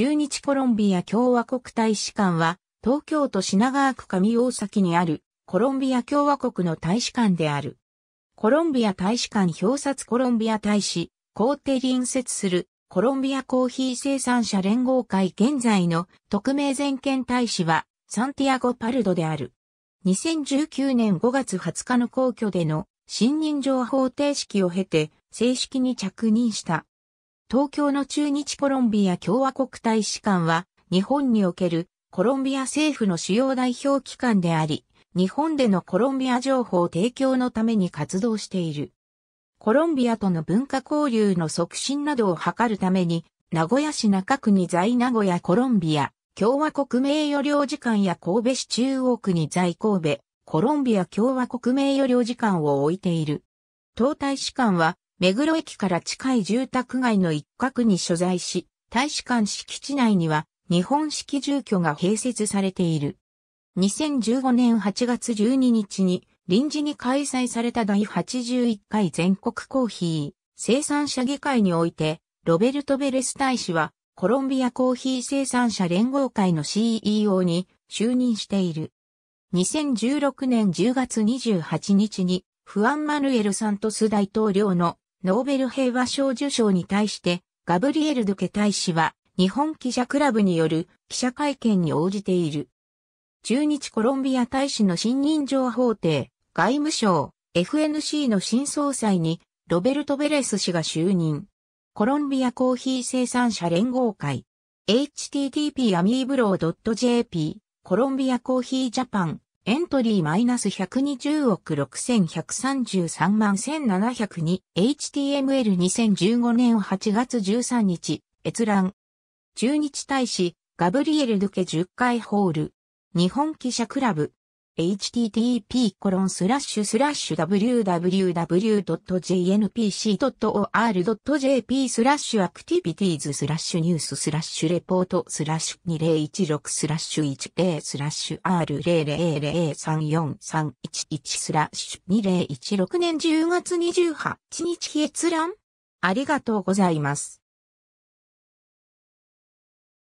中日コロンビア共和国大使館は、東京都品川区上大崎にある、コロンビア共和国の大使館である。コロンビア大使館表札コロンビア大使、皇帝隣接する、コロンビアコーヒー生産者連合会現在の特命全権大使は、サンティアゴ・パルドである。2019年5月20日の皇居での信任状方程式を経て正式に着任した。東京の中日コロンビア共和国大使館は、日本におけるコロンビア政府の主要代表機関であり、日本でのコロンビア情報提供のために活動している。コロンビアとの文化交流の促進などを図るために、名古屋市中区に在名古屋コロンビア共和国名誉領事館や神戸市中央区に在神戸コロンビア共和国名誉領事館を置いている。東大使館は目黒駅から近い住宅街の一角に所在し、大使館敷地内には日本式住居が併設されている。2015年8月12日に臨時に開催された第81回全国コーヒー生産者議会において、ロベルト・ベレス大使はコロンビアコーヒー生産者連合会の CEO に就任している。2016年10月28日にフアン・マヌエル・サントス大統領のノーベル平和賞受賞に対して、ガブリエル・ドケ大使は、日本記者クラブによる記者会見に応じている。中日コロンビア大使の新任情報廷、外務省、FNC の新総裁に、ロベルト・ベレス氏が就任。コロンビアコーヒー生産者連合会。http アミーブロー .jp コロンビアコーヒージャパンエントリーマイナス120億6133万 1702HTML2015 年8月13日、閲覧。中日大使、ガブリエル・ドゥケ10回ホール。日本記者クラブ。http://www.jnpc.or.jp スラッシュアクティビティーズスラッシュニューススラッシュレポートスラッシュ2016スラッシュ10スラッシュ r 0 0 0 3 4 3 1 1スラッシュ2016年10月28日閲覧ありがとうございます。